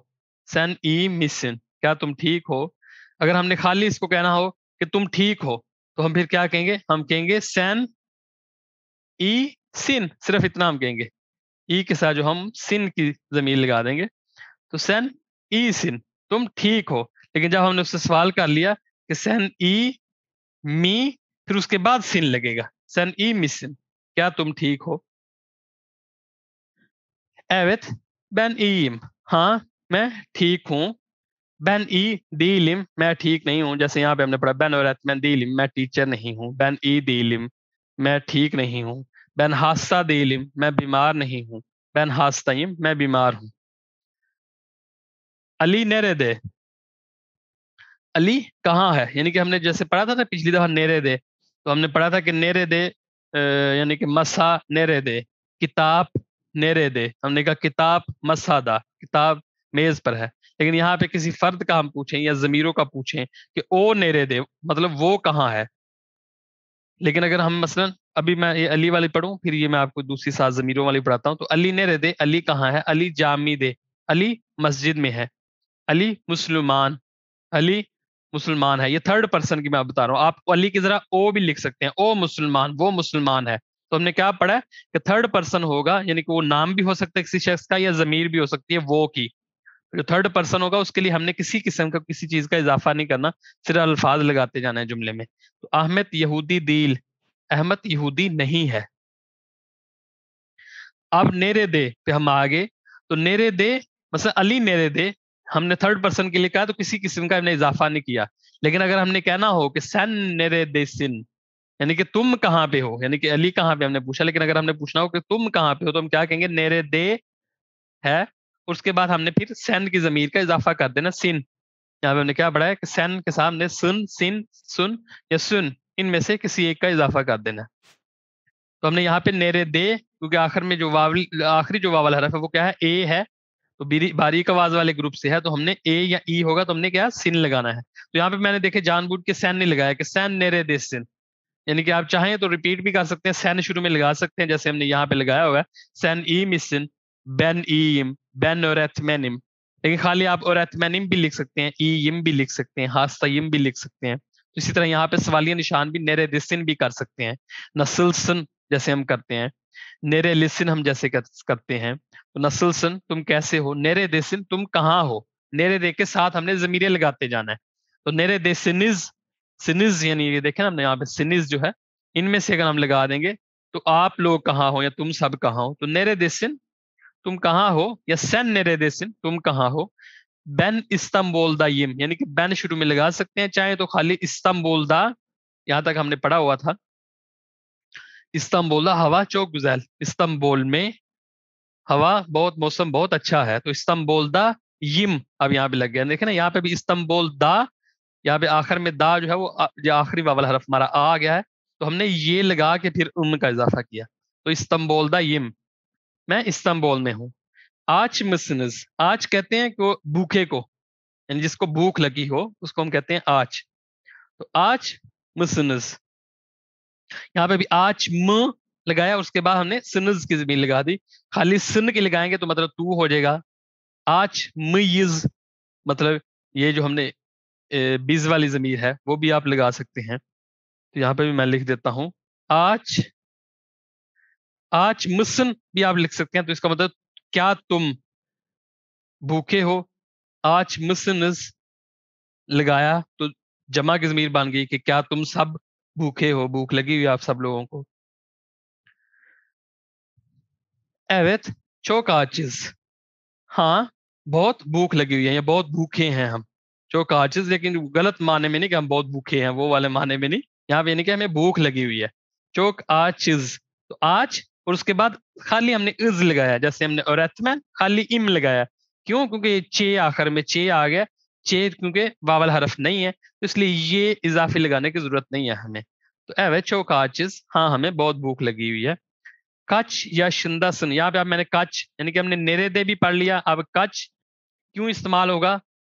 सैन ई मिसिन क्या तुम ठीक हो अगर हमने खाली इसको कहना हो कि तुम ठीक हो तो हम फिर क्या कहेंगे हम कहेंगे सैन ई सिन सिर्फ इतना हम कहेंगे ई के साथ जो हम सिन की जमीन लगा देंगे तो सैन ई सिन तुम ठीक हो लेकिन जब हमने उससे सवाल कर लिया कि सन ई मी फिर उसके बाद सिन लगेगा सन ई मी सिन क्या तुम ठीक हो एवेथ बैन ईम हाँ मैं ठीक हूं बैन ई दी लिम मैं ठीक नहीं हूं जैसे यहां पे हमने पढ़ा बैन और मैं दी लिम मैं टीचर नहीं हूं बैन ई दी लिम मैं ठीक नहीं हूँ बैन दी लिम मैं बीमार नहीं हूं बैन हादसा मैं बीमार हूं अली नेरे दे अली कहाँ है यानी कि हमने जैसे पढ़ा था ना पिछली दफा नेरे दे तो हमने पढ़ा था कि नेरे दे यानी कि मसा नेरे दे किताब नेरे दे हमने कहा किताब मसादा किताब मेज पर है लेकिन यहाँ पे किसी फर्द का हम पूछें या जमीरों का पूछें कि ओ नेरे दे मतलब वो कहाँ है लेकिन अगर हम मसलन अभी मैं ये अली वाली पढ़ूं फिर ये मैं आपको दूसरी सात जमीरों वाली पढ़ाता हूँ तो अली नेरे दे अली कहाँ है अली जामी दे अली मस्जिद में है अली मुसलमान अली मुसलमान है ये थर्ड पर्सन की मैं बता रहा हूँ आप अली की जरा ओ भी लिख सकते हैं ओ मुसलमान वो मुसलमान है तो हमने क्या पढ़ा है कि थर्ड पर्सन होगा यानी कि वो नाम भी हो सकता है किसी शख्स का या जमीर भी हो सकती है वो की जो थर्ड पर्सन होगा उसके लिए हमने किसी किस्म का किसी चीज का इजाफा नहीं करना सिर्फ अल्फाज लगाते जाना है जुमले में तो अहमद यहूदी दिल अहमद यहूदी नहीं है अब नेरे दे पे हम आगे तो नेरे दे मतलब अली नेरे दे हमने थर्ड पर्सन के लिए कहा तो किसी किस्म का हमने इजाफा नहीं किया लेकिन अगर हमने कहना हो कि सन नेरे देसिन यानी कि तुम कहाँ पे हो यानी कि अली कहाँ पे हमने पूछा लेकिन अगर हमने पूछना हो कि तुम कहाँ पे हो तो हम क्या कहेंगे नेरे दे है उसके बाद हमने फिर सैन की जमीर का इजाफा कर देना सिन यहाँ पे हमने क्या बढ़ाया कि सैन के सामने सुन सिन सुन या सुन इनमें से किसी एक का इजाफा कर देना तो हमने यहाँ पे नेरे दे क्योंकि आखिर में जो वावल आखिरी जो वावल हरफ है वो क्या है ए है तो बारीक आवाज वाले ग्रुप से है तो हमने ए या ई e होगा तो हमने क्या सिन लगाना है तो यहाँ पे मैंने देखे जानबूझ के सैन नहीं लगाया कि सैन नेरे देश सिन यानी कि आप चाहें तो रिपीट भी कर सकते हैं सैन शुरू में लगा सकते हैं जैसे हमने यहाँ पे लगाया हुआ है सैन ई मिसिन बैन ईम बैन और एथमैनिम लेकिन खाली आप और एथमैनिम भी लिख सकते हैं ई e इम भी लिख सकते हैं इम भी लिख सकते हैं तो इसी तरह यहाँ पे सवालिया निशान भी नेरे दिसिन भी कर सकते हैं नसलसन जैसे हम करते हैं नेरे लिसिन हम जैसे कर, करते हैं तो नसलसन तुम कैसे हो नेरे देसिन तुम कहाँ हो नेरे दे के साथ हमने जमीरे लगाते जाना है तो नेरे दे सिनिज सिनिज यानी ये देखे ना हमने यहाँ पे सिनिज जो है इनमें से अगर हम लगा देंगे तो आप लोग कहाँ हो या तुम सब कहाँ हो तो नेरे देसिन तुम कहाँ हो या सन नेरे देसिन तुम कहाँ हो बैन इस्तंबोल दाइम यानी कि बैन शुरू में लगा सकते हैं चाहे तो खाली इस्तंबोल दा यहाँ तक हमने पढ़ा हुआ था इस्तंबोला हवा चौक गुजैल इस्तंबोल में हवा बहुत मौसम बहुत अच्छा है तो इस्तंबोल दा यिम अब यहाँ पे लग गया देखे ना यहाँ पे भी इस्तंबोल दा यहाँ पे आखिर में दा जो है वो जो आखिरी वावल हरफ हमारा आ गया है तो हमने ये लगा के फिर उनका इजाफा किया तो इस्तंबोल दा यिम मैं इस्तंबोल में हूँ आज मिसनस आज कहते हैं को भूखे को यानी जिसको भूख लगी हो उसको हम कहते हैं आज तो आज मिसनस यहाँ पे भी आच म लगाया उसके बाद हमने सिनज की जमीन लगा दी खाली सिन की लगाएंगे तो मतलब तू हो जाएगा आच मज मतलब ये जो हमने बीज वाली जमीर है वो भी आप लगा सकते हैं तो यहाँ पे भी मैं लिख देता हूं आच आच मुसन भी आप लिख सकते हैं तो इसका मतलब क्या तुम भूखे हो आच मुसन लगाया तो जमा की जमीर बन गई कि क्या तुम सब भूखे हो भूख लगी हुई आप सब लोगों को एवेथ चोकाचिज हाँ बहुत भूख लगी हुई है या बहुत भूखे हैं हम चोकाचिज लेकिन गलत माने में नहीं कि हम बहुत भूखे हैं वो वाले माने में नहीं यहाँ पे नहीं कि हमें भूख लगी हुई है चोक आचिज तो आज और उसके बाद खाली हमने इज लगाया जैसे हमने औरत में खाली इम लगाया क्यों क्योंकि ये चे आखिर में चे आ गया चेर क्योंकि वावल हरफ नहीं है तो इसलिए ये इजाफी लगाने की जरूरत नहीं है हमें तो एवेचो काचिज हाँ हमें बहुत भूख लगी हुई है कच या शिंदा सन यहाँ पे आप मैंने कच यानी कि हमने नेरे दे भी पढ़ लिया अब कच क्यों इस्तेमाल होगा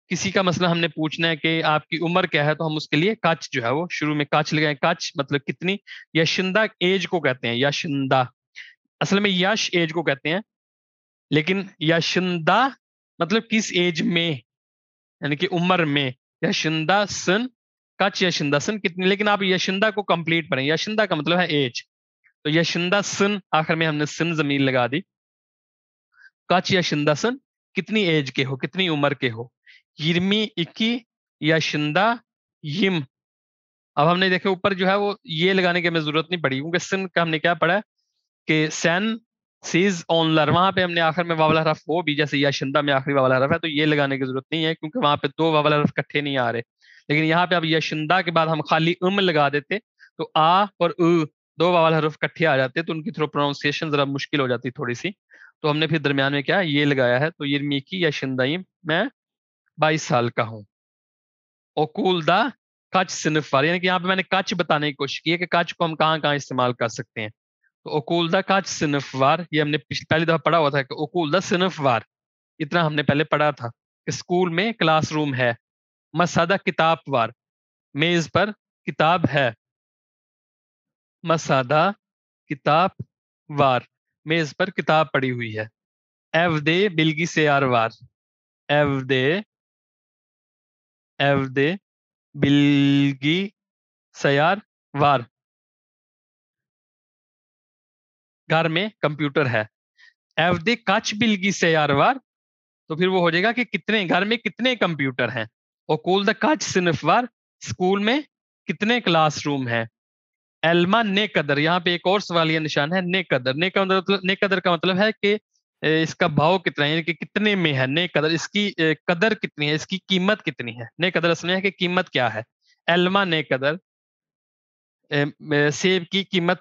किसी का मसला हमने पूछना है कि आपकी उम्र क्या है तो हम उसके लिए कच जो है वो शुरू में कच लगाए कच मतलब कितनी या शिंदा एज को कहते हैं या शिंदा असल में यश एज को कहते हैं लेकिन या शिंदा मतलब किस एज में यानी कि उम्र में यशिंदा सन कच यशिंदा सन कितनी लेकिन आप यशिंदा को कंप्लीट पढ़ें यशिंदा का मतलब है एज तो यशिंदा सन आखिर में हमने सिन जमीन लगा दी कच यशिंदा सन कितनी एज के हो कितनी उम्र के हो यिरमी इक्की यशिंदा यिम अब हमने देखे ऊपर जो है वो ये लगाने की हमें जरूरत नहीं पड़ी क्योंकि सिन का हमने क्या पढ़ा कि सैन सीज ऑनलर वहां पे हमने आखिर में वावल हरफ वो भी जैसे या शिंदा में आखिरी वावल हरफ है तो ये लगाने की जरूरत नहीं है क्योंकि वहां पे दो वावल हरफ इकट्ठे नहीं आ रहे लेकिन यहाँ पे अब यशिंदा के बाद हम खाली उम लगा देते तो आ और उ दो वावल हरफ इकट्ठे आ जाते तो उनकी थ्रो प्रोनाउंसिएशन जरा मुश्किल हो जाती थोड़ी सी तो हमने फिर दरमियान में क्या ये लगाया है तो ये मीकी या शिंदाई मैं बाईस साल का हूँ ओकूल दा कच सिनफार यानी कि यहाँ पे मैंने कच बताने की कोशिश की है कि कच को हम कहाँ कहाँ इस्तेमाल कर सकते हैं तो ओकुलदा का वार ये हमने पहली दफा पढ़ा हुआ था कि सिनफ वार इतना हमने पहले पढ़ा था कि स्कूल में क्लासरूम है मसादा किताब वार मेज पर किताब है मसादा किताब वार मेज पर किताब पड़ी हुई है दे बिलगी से आर वार एव दे बिलगी सयार वार घर में कंप्यूटर है कच बिल की से वार तो फिर वो हो जाएगा कि कितने घर में कितने कंप्यूटर हैं और कोल द काच वार स्कूल में कितने क्लासरूम हैं एल्मा ने कदर यहाँ पे एक और सवाल यह निशान है ने कदर ने कदर मतलब ने कदर का मतलब है कि इसका भाव कितना है कि कितने में है ने कदर इसकी कदर कितनी है इसकी कीमत कितनी है ने कदर असल में है कि कीमत क्या है एल्मा ने कदर सेब की कीमत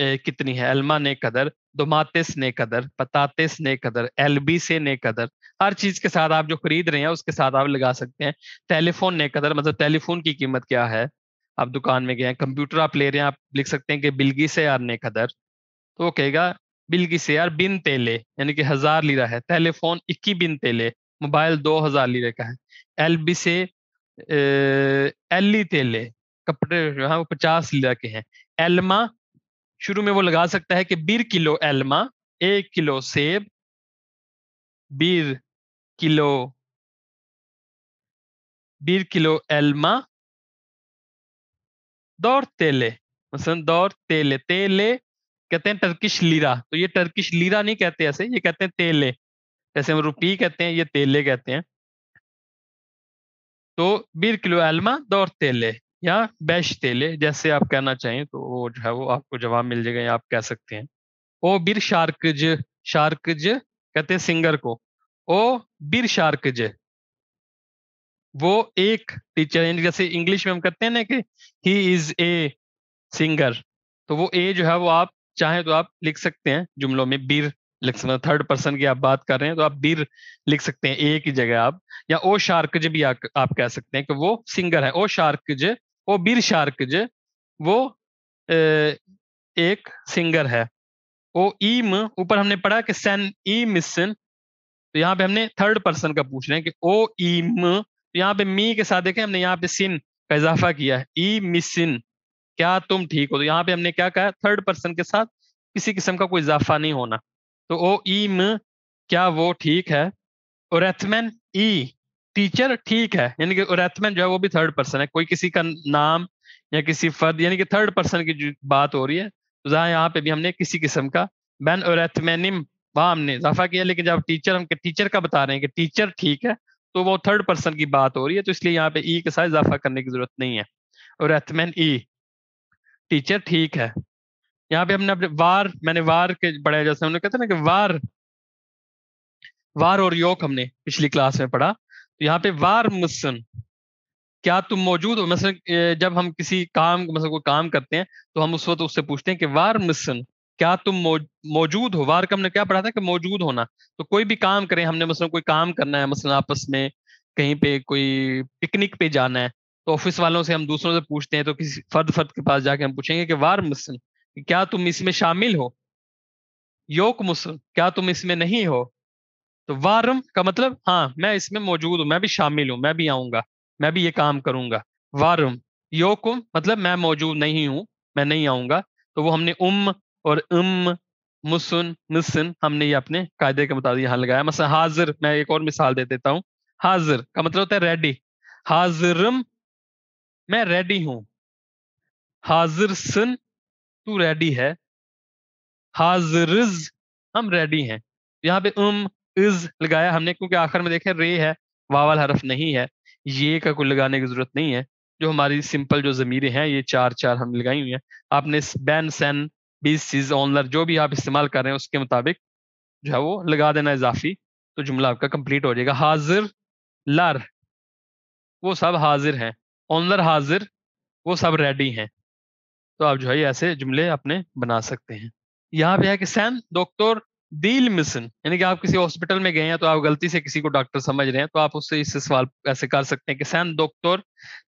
कितनी है अलमा ने कदर दोमातिस ने कदर पतातिस ने कदर एल बी से ने कदर हर चीज के साथ आप जो खरीद रहे हैं उसके साथ आप लगा सकते हैं टेलीफोन ने कदर मतलब टेलीफोन की कीमत क्या है आप दुकान में गए हैं कंप्यूटर आप ले रहे हैं आप लिख सकते हैं कि बिलगी से यार ने कदर तो वो कहेगा बिलगी से यार बिन तेले यानी कि हजार लीरा है टेलीफोन इक्की बिन तेले मोबाइल दो हजार लीरे का है एल बी से एल ई तेले कपड़े जो है वो पचास लिया के हैं एलमा शुरू में वो लगा सकता है कि बीर किलो एलमा एक किलो सेब बीर किलो बीर किलो एलमा दौर तेले मसलन मतलब दौर तेले तेले कहते हैं टर्किश लीरा तो ये टर्किश लीरा नहीं कहते ऐसे ये कहते हैं तेले जैसे हम रुपी कहते हैं ये तेले कहते हैं तो बीर किलो एलमा दौर तेले या बैश तेले जैसे आप कहना चाहें तो वो जो है वो आपको जवाब मिल जाएगा या आप कह सकते हैं ओ बिर शार्कज शार्कज कहते हैं सिंगर को ओ बिर शार्कज वो एक टीचर है जैसे इंग्लिश में हम कहते हैं ना कि ही इज ए सिंगर तो वो ए जो है वो आप चाहे तो आप लिख सकते हैं जुमलों में बीर लिख सकते हैं थर्ड पर्सन की आप बात कर रहे हैं तो आप बीर लिख सकते हैं ए की जगह आप या ओ शार्कज भी आ, आप कह सकते हैं कि वो सिंगर है ओ शार्कज वो बीर शार्क जे वो ए, एक सिंगर है वो ईम ऊपर हमने पढ़ा कि सैन ई मिसन तो यहाँ पे हमने थर्ड पर्सन का पूछ रहे हैं कि ओ ईम तो यहाँ पे मी के साथ देखें हमने यहाँ पे सिन का इजाफा किया है ई मिसिन क्या तुम ठीक हो तो यहाँ पे हमने क्या कहा थर्ड पर्सन के साथ किसी किस्म का कोई इजाफा नहीं होना तो ओ ईम क्या वो ठीक है और एथमैन ई टीचर ठीक है यानी कि रेथमैन जो है वो भी थर्ड पर्सन है कोई किसी का नाम या किसी फर्द यानी कि थर्ड पर्सन की बात हो रही है तो जहाँ यहाँ पे भी हमने किसी किस्म का बैन और हमने इजाफा किया लेकिन जब टीचर हम टीचर का बता रहे हैं कि टीचर ठीक है तो वो थर्ड पर्सन की बात हो रही है तो इसलिए यहाँ पे ई e के साथ इजाफा करने की जरूरत नहीं है और रेथमैन ई टीचर ठीक है यहाँ पे हमने अपने वार मैंने वार के पढ़ाया जैसे हमने कहते ना कि वार वार और योग हमने पिछली क्लास में पढ़ा तो यहाँ पे वार मुसन क्या तुम मौजूद हो मतलब जब हम किसी काम मतलब कोई काम करते हैं तो हम उस वक्त तो उससे पूछते हैं कि वार मिसन क्या तुम मौजूद हो वार का हमने क्या पढ़ा था कि मौजूद होना तो कोई भी काम करें हमने मतलब कोई काम करना है मसलन आपस में कहीं पे कोई पिकनिक पे जाना है तो ऑफिस वालों से हम दूसरों से पूछते हैं तो किसी फर्द फर्द के पास जाके हम पूछेंगे कि वार मुसन क्या तुम इसमें शामिल हो योक मुसन क्या तुम इसमें नहीं हो तो वारम का मतलब हाँ मैं इसमें मौजूद हूँ मैं भी शामिल हूँ मैं भी आऊंगा मैं भी ये काम करूंगा वारम योकुम मतलब मैं मौजूद नहीं हूँ मैं नहीं आऊंगा तो वो हमने उम और उम मुसन मुसन हमने ये अपने कायदे के मुताबिक यहाँ लगाया मसला हाजिर मैं एक और मिसाल दे देता हूँ हाजिर का मतलब होता है रेडी हाजिरम मैं रेडी हूँ हाजिर सन तू रेडी है हाजिर हम रेडी हैं यहाँ पे उम इज लगाया हमने क्योंकि आखिर में देखे रे है वावल हरफ नहीं है ये का कोई लगाने की जरूरत नहीं है जो हमारी सिंपल जो ज़मीरें हैं ये चार चार हम लगाई हुई हैं आपने बैन सैन बीस सीज ऑनलर जो भी आप इस्तेमाल कर रहे हैं उसके मुताबिक जो है वो लगा देना इजाफी तो जुमला आपका कंप्लीट हो जाएगा हाजिर लर वो सब हाजिर हैं ऑनलर हाजिर वो सब रेडी हैं तो आप जो है ऐसे जुमले अपने बना सकते हैं यहाँ पे है कि सैन डॉक्टर डील मिसन यानी कि आप किसी हॉस्पिटल में गए हैं तो आप गलती से किसी को डॉक्टर समझ रहे हैं तो आप उससे इससे सवाल ऐसे कर सकते हैं कि सैन डॉक्टर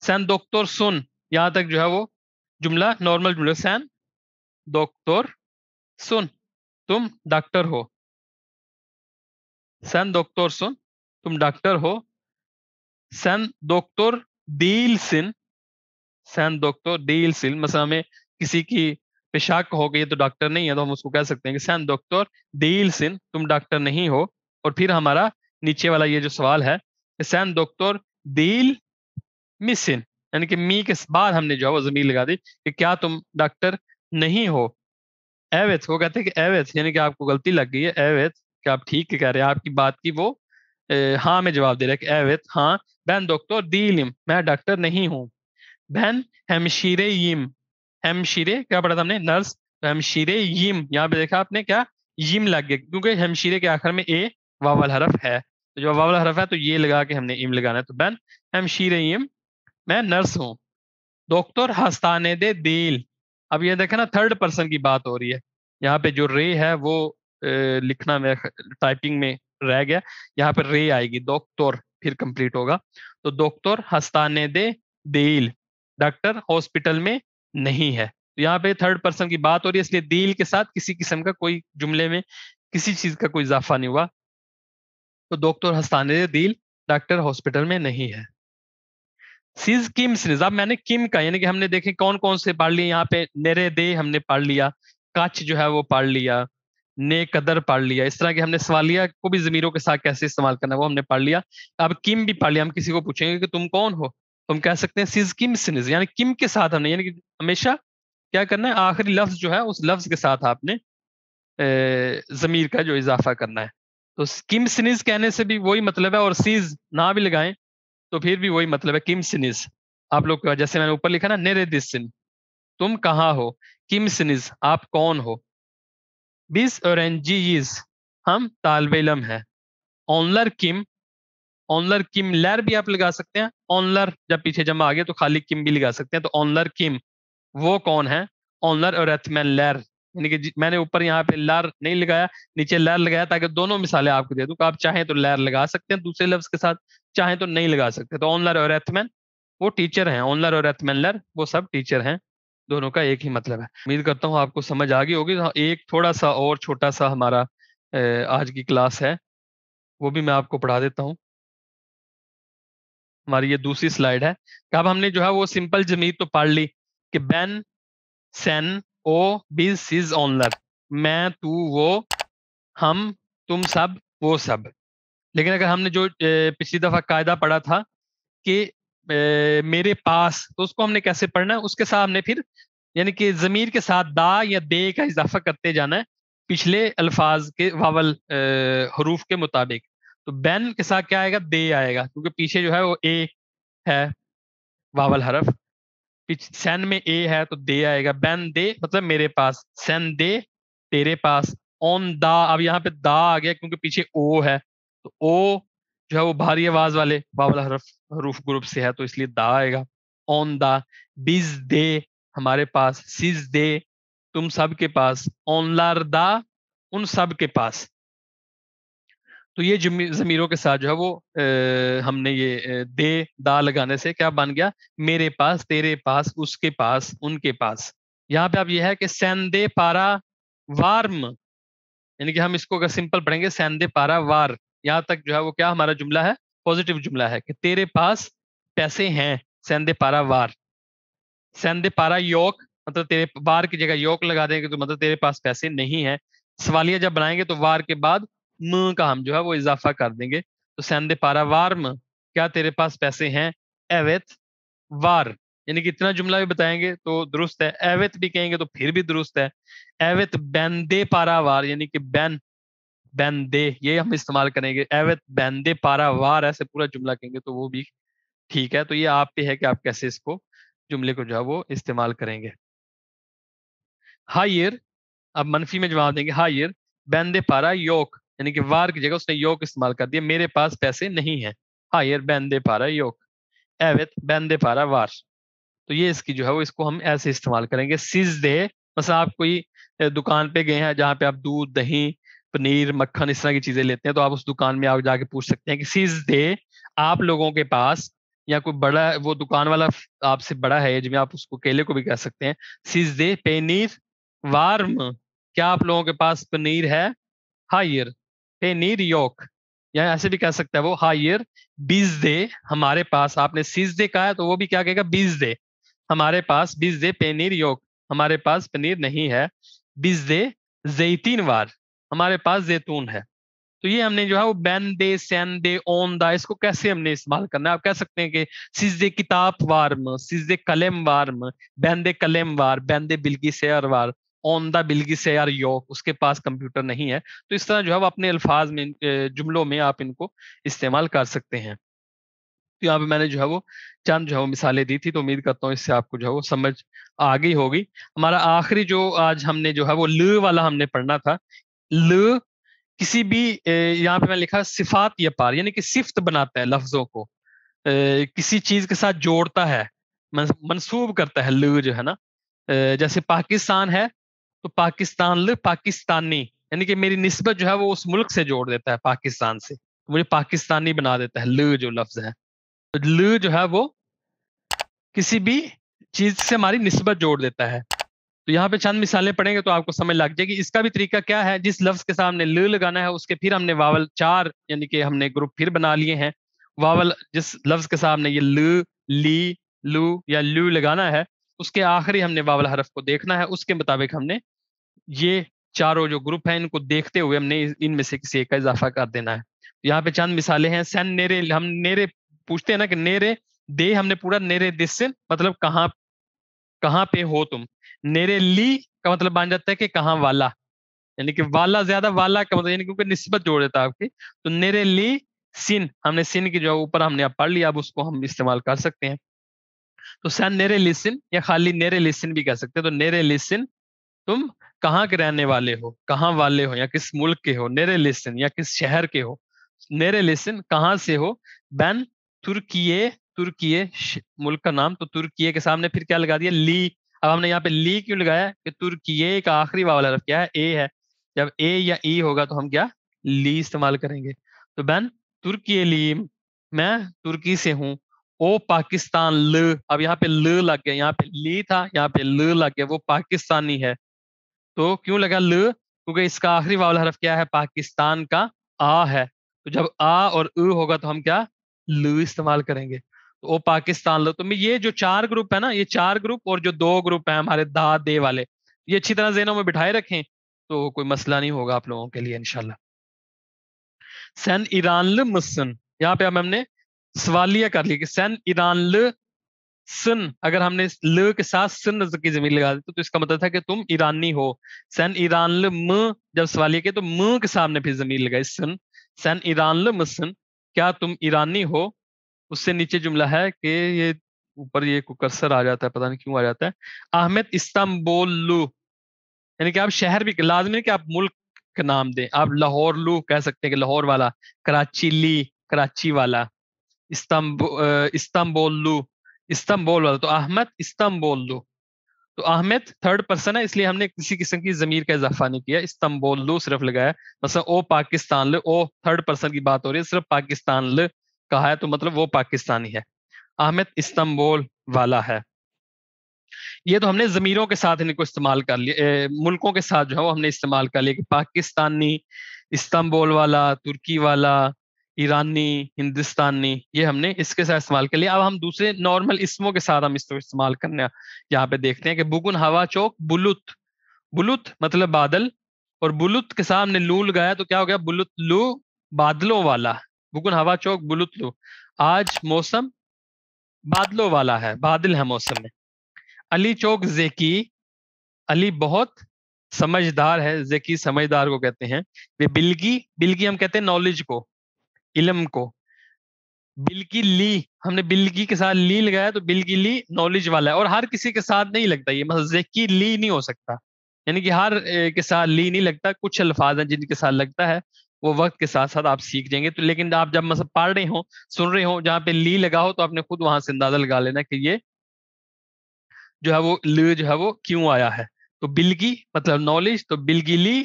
सैन डॉक्टर सुन यहां तक जो है वो जुमला नॉर्मल जुमला सैन डॉक्टर सुन तुम डॉक्टर हो सैन डॉक्टर सुन तुम डॉक्टर हो सैन डॉक्टर डील सिन सैन डॉक्टर डील सिन मसा मतलब में किसी की पे शक हो कि ये तो डॉक्टर नहीं है तो हम उसको कह सकते हैं कि सैन डॉक्टर दील सिंह तुम डॉक्टर नहीं हो और फिर हमारा नीचे वाला ये जो सवाल है सैन डॉक्टर दील मिसिन यानी कि मी के बाद हमने जो है वो जमीन लगा दी कि क्या तुम डॉक्टर नहीं हो एवेथ वो कहते हैं कि एवेथ यानी कि आपको गलती लग गई है एवेथ कि आप ठीक कह रहे हैं आपकी बात की वो ए, हाँ में जवाब दे रहा है कि एवेथ हाँ बहन डॉक्टर दीलिम मैं डॉक्टर नहीं हूँ बहन हमशीर यम शीरे क्या पढ़ा था हमने नर्स हम शीरे यम यहाँ पे देखा आपने क्या यम लग गया क्योंकि हम शीरे के आखिर में ए वावल हरफ है तो जो वावल हरफ है तो ये लगा के हमने इम लगाना है तो बैन हम शीरे यम मैं नर्स हूँ डॉक्टर हस्ताने दे दिल अब ये देखे ना थर्ड पर्सन की बात हो रही है यहाँ पे जो रे है वो ए, लिखना में टाइपिंग में रह गया यहाँ पे रे आएगी डॉक्टर फिर कंप्लीट होगा तो डॉक्टर हस्ताने दे दिल डॉक्टर हॉस्पिटल में नहीं है तो यहाँ पे थर्ड पर्सन की बात हो रही है इसलिए दिल के साथ किसी किस्म का कोई जुमले में किसी चीज का कोई इजाफा नहीं हुआ तो डॉक्टर हस्ताने दिल डॉक्टर हॉस्पिटल में नहीं है सीज किम्स अब मैंने किम का यानी कि हमने देखे कौन कौन से पाड़ लिए यहाँ पे नेरे दे हमने पाड़ लिया काच जो है वो पाड़ लिया ने कदर पाड़ लिया इस तरह के हमने सवालिया को भी जमीरों के साथ कैसे इस्तेमाल करना वो हमने पाड़ लिया अब किम भी पाड़ लिया हम किसी को पूछेंगे कि तुम कौन हो हम कह सकते हैं सिज किम सिनिज यानी किम के साथ हमने यानी कि हमेशा क्या करना है आखिरी लफ्ज जो है उस लफ्ज के साथ आपने जमीर का जो इजाफा करना है तो किम सिनिज कहने से भी वही मतलब है और सीज ना भी लगाएं तो फिर भी वही मतलब है किम सिनिज आप लोग जैसे मैंने ऊपर लिखा ना नेरे तुम कहाँ हो किम सिनिज आप कौन हो बिज और हम तालब इलम है ऑनलर किम ऑनलर किम लैर भी आप लगा सकते हैं ऑनलर जब पीछे जमा आ गया तो खाली किम भी लगा सकते हैं तो ऑनलर किम वो कौन है ऑनलर और एथमैन लैर यानी कि मैंने ऊपर यहाँ पे लर नहीं लगाया नीचे लर लगाया ताकि दोनों मिसालें आपको दे दूँ आप चाहें तो लैर लगा सकते हैं दूसरे लफ्ज के साथ चाहें तो नहीं लगा सकते तो ऑनलर और एथमैन वो टीचर हैं ऑनलर और एथमैन लर वो सब टीचर हैं दोनों का एक ही मतलब है उम्मीद करता हूँ आपको समझ आ गई होगी हाँ, एक थोड़ा सा और छोटा सा हमारा आज की क्लास है वो भी मैं आपको पढ़ा देता हूँ हमारी ये दूसरी स्लाइड है अब हमने जो है वो सिंपल जमीर तो पढ़ ली कि बैन सेन ओ बिस इज ऑनलर मैं तू वो हम तुम सब वो सब लेकिन अगर हमने जो पिछली दफा कायदा पढ़ा था कि मेरे पास तो उसको हमने कैसे पढ़ना है उसके साथ हमने फिर यानी कि जमीर के साथ दा या दे का इजाफा करते जाना है पिछले अल्फाज के वावल हरूफ के मुताबिक तो बैन के साथ क्या आएगा दे आएगा क्योंकि पीछे जो है वो ए है वावल हरफ सैन में ए है तो दे आएगा बैन दे मतलब मेरे पास सैन दे तेरे पास ऑन दा अब यहाँ पे दा आ गया क्योंकि पीछे ओ है तो ओ जो है वो भारी आवाज वाले बाबल हरफ हरूफ ग्रुप से है तो इसलिए दा आएगा ऑन दा बिज दे हमारे पास सिज दे तुम सब के पास ऑन लार दा उन सब के पास तो ये जमीरों के साथ जो है वो आ, हमने ये दे दा लगाने से क्या बन गया मेरे पास तेरे पास उसके पास उनके पास यहाँ पे आप ये है कि सैंदे पारा वार्म यानी कि हम इसको अगर सिंपल पढ़ेंगे सैंदे पारा वार यहाँ तक जो है वो क्या हमारा जुमला है पॉजिटिव जुमला है कि तेरे पास पैसे हैं सैंदे पारा वार सैंदे पारा योक मतलब तेरे वार की जगह योक लगा देंगे तो मतलब तेरे पास पैसे नहीं है सवालिया जब बनाएंगे तो वार के बाद म का हम जो है वो इजाफा कर देंगे तो सैंदे पारा वार्म क्या तेरे पास पैसे हैं एवेथ वार यानी कि इतना जुमला भी बताएंगे तो दुरुस्त है एवेत भी कहेंगे तो फिर भी दुरुस्त है एवेत बैंदे वार यानी कि बैन बैंदे ये हम इस्तेमाल करेंगे एवेत बैंदे वार ऐसे पूरा जुमला कहेंगे तो वो भी ठीक है तो ये आप पे है कि आप कैसे इसको जुमले को जो है वो इस्तेमाल करेंगे हायर अब मनफी में जवाब देंगे हायर बैंदे पारा योक यानी कि वार की जगह उसने योग इस्तेमाल कर दिया मेरे पास पैसे नहीं है हायर रहा पारा योग दे पा पारा वार तो ये इसकी जो है वो इसको हम ऐसे इस्तेमाल करेंगे सीज दे बस आप कोई दुकान पे गए हैं जहाँ पे आप दूध दही पनीर मक्खन इस तरह की चीजें लेते हैं तो आप उस दुकान में आप जाके पूछ सकते हैं कि सीज दे आप लोगों के पास या कोई बड़ा वो दुकान वाला आपसे बड़ा है जिसमें आप उसको केले को भी कह सकते हैं सीज दे पनीर वार्म क्या आप लोगों के पास पनीर है हायर हे नीर योक या ऐसे भी कह सकता है वो हायर बीज दे हमारे पास आपने सीज दे कहा है तो वो भी क्या कहेगा बीज दे हमारे पास बीज दे पनीर योग हमारे पास पनीर नहीं है बीज दे जैतीन वार हमारे पास जैतून है तो ये हमने जो है वो बैन दे सैन दे ओन दा इसको कैसे हमने इस्तेमाल करना है आप कह सकते हैं कि सीज दे किताब वार्म सीज दे कलेम वार्म बैन दे कलेम वार बैन दे बिल्गी सेयर वार ऑन द बिल्गिसे या योक उसके पास कंप्यूटर नहीं है तो इस तरह जो है वो अपने अल्फाज में जुमलों में आप इनको इस्तेमाल कर सकते हैं तो यहाँ पे मैंने जो है वो चंद जो है वो मिसालें दी थी तो उम्मीद करता हूँ इससे आपको जो है वो समझ आ गई होगी हमारा आखिरी जो आज हमने जो है वो ल वाला हमने पढ़ना था ल किसी भी यहाँ पे मैं लिखा सिफात या पार यानी कि सिफ्त बनाता है लफ्जों को किसी चीज के साथ जोड़ता है मनसूब करता है ल जो है ना जैसे पाकिस्तान है तो पाकिस्तान पाकिस्तानी यानी कि मेरी नस्बत जो है वो उस मुल्क से जोड़ देता है पाकिस्तान से तो मुझे पाकिस्तानी बना देता है ल जो लफ्ज है तो ल जो है वो किसी भी चीज से हमारी नस्बत जोड़ देता है तो यहाँ पे चंद मिसालें पड़ेंगे तो आपको समझ लग जाएगी इसका भी तरीका क्या है जिस लफ्ज के सामने ल लगाना है उसके फिर हमने वावल चार यानी कि हमने ग्रुप फिर बना लिए हैं वावल जिस लफ्ज के सामने ये ल ली लू या लू लगाना है उसके आखिरी हमने वावल हरफ को देखना है उसके मुताबिक हमने ये चारों जो ग्रुप है इनको देखते हुए हमने इनमें से किसी एक का इजाफा कर देना है यहाँ पे चंद मिसालें हैं सन नेरे हम नेरे पूछते हैं ना कि नेरे दे हमने पूरा नेरे दिस से मतलब कहाँ कहाँ पे हो तुम नेरे ली का मतलब बन जाता है कि कहाँ वाला यानी कि वाला ज्यादा वाला का मतलब यानी क्योंकि निस्बत जोड़ देता है आपकी तो नेरे ली सिन हमने सिन की जो ऊपर हमने आप पढ़ लिया अब उसको हम इस्तेमाल कर सकते हैं तो सन नेरे लिसिन या खाली नेरे लिसिन भी कह सकते हैं तो नेरे लिसिन तुम कहाँ के रहने वाले हो कहाँ वाले हो या किस मुल्क के हो नेरे लिसन या किस शहर के हो नेरे लिसन कहाँ से हो बैन तुर्किये तुर्किये मुल्क का नाम तो तुर्किये के सामने फिर क्या लगा दिया ली अब हमने यहाँ पे ली क्यों लगाया कि तुर्किये का आखिरी वाला हरफ क्या है ए है जब ए या ई होगा तो हम क्या ली इस्तेमाल करेंगे तो बैन तुर्की लीम मैं तुर्की से हूँ ओ पाकिस्तान ल अब यहाँ पे ल लग गया यहाँ पे ली था यहाँ पे ल लग गया वो पाकिस्तानी है तो क्यों लगा ल क्योंकि इसका आखिरी वावल हरफ क्या है पाकिस्तान का आ है तो जब आ और उ होगा तो हम क्या ल इस्तेमाल करेंगे तो वो पाकिस्तान लो तो ये जो चार ग्रुप है ना ये चार ग्रुप और जो दो ग्रुप है हमारे दा दे वाले ये अच्छी तरह जेनों में बिठाए रखें तो कोई मसला नहीं होगा आप लोगों के लिए इनशाला सैन ईरान मुस्सन यहाँ पे अब हमने सवालिया कर लिया कि सैन ईरान सिन अगर हमने ल के साथ सिन की जमीन लगा दी तो, तो इसका मतलब था कि तुम ईरानी हो सन ईरान ल म जब सवाल के तो म के सामने फिर जमीन लगाई सिन सैन ईरान ल मसन क्या तुम ईरानी हो उससे नीचे जुमला है कि ये ऊपर ये कुकरसर आ जाता है पता नहीं क्यों आ जाता है अहमद इस्तांबोल लू यानी कि आप शहर भी लाजमी कि आप मुल्क का नाम दें आप लाहौर लू कह सकते हैं कि लाहौर वाला कराची ली कराची वाला इस्तांबोल लू इस्तंबोल वाला तो अहमद लो तो अहमद थर्ड पर्सन है इसलिए हमने किसी किस्म की जमीर का इजाफा नहीं किया लो सिर्फ लगाया मतलब ओ पाकिस्तान ल ओ थर्ड पर्सन की बात हो रही है सिर्फ पाकिस्तान ल कहा है तो मतलब वो पाकिस्तानी है अहमद इस्तंबोल वाला है ये तो हमने जमीरों के साथ इनको इस्तेमाल कर लिया मुल्कों के साथ जो है वो हमने इस्तेमाल कर लिया कि पाकिस्तानी इस्तंबोल वाला तुर्की वाला ईरानी हिंदुस्तानी ये हमने इसके साथ इस्तेमाल कर लिया अब हम दूसरे नॉर्मल इसमों के साथ हम इसको इस्तेमाल करने यहाँ पे देखते हैं कि बुगुन हवा चौक बुलुत बुलुत मतलब बादल और बुलुत के सामने लू लगाया तो क्या हो गया बुलुत लू बादलों वाला बुगुन हवा चौक बुलुत लू आज मौसम बादलों वाला है बादल है मौसम में अली चौक जेकी अली बहुत समझदार है जेकी समझदार को कहते हैं वे बिल्गी बिल्गी हम कहते हैं नॉलेज को इलम को बिल्की ली हमने बिल्की के साथ ली लगाया तो बिल्की ली नॉलेज वाला है और हर किसी के साथ नहीं लगता ये मतलब जेकी ली नहीं हो सकता यानी कि हर के साथ ली नहीं लगता कुछ अल्फाज हैं जिनके साथ लगता है वो वक्त के साथ साथ आप सीख जाएंगे तो लेकिन आप जब मतलब पढ़ रहे हो सुन रहे हो जहाँ पे ली लगा हो तो आपने खुद वहां से अंदाजा लगा लेना कि ये जो है वो ली जो है वो क्यों आया है तो बिल्गी मतलब नॉलेज तो बिल्गी ली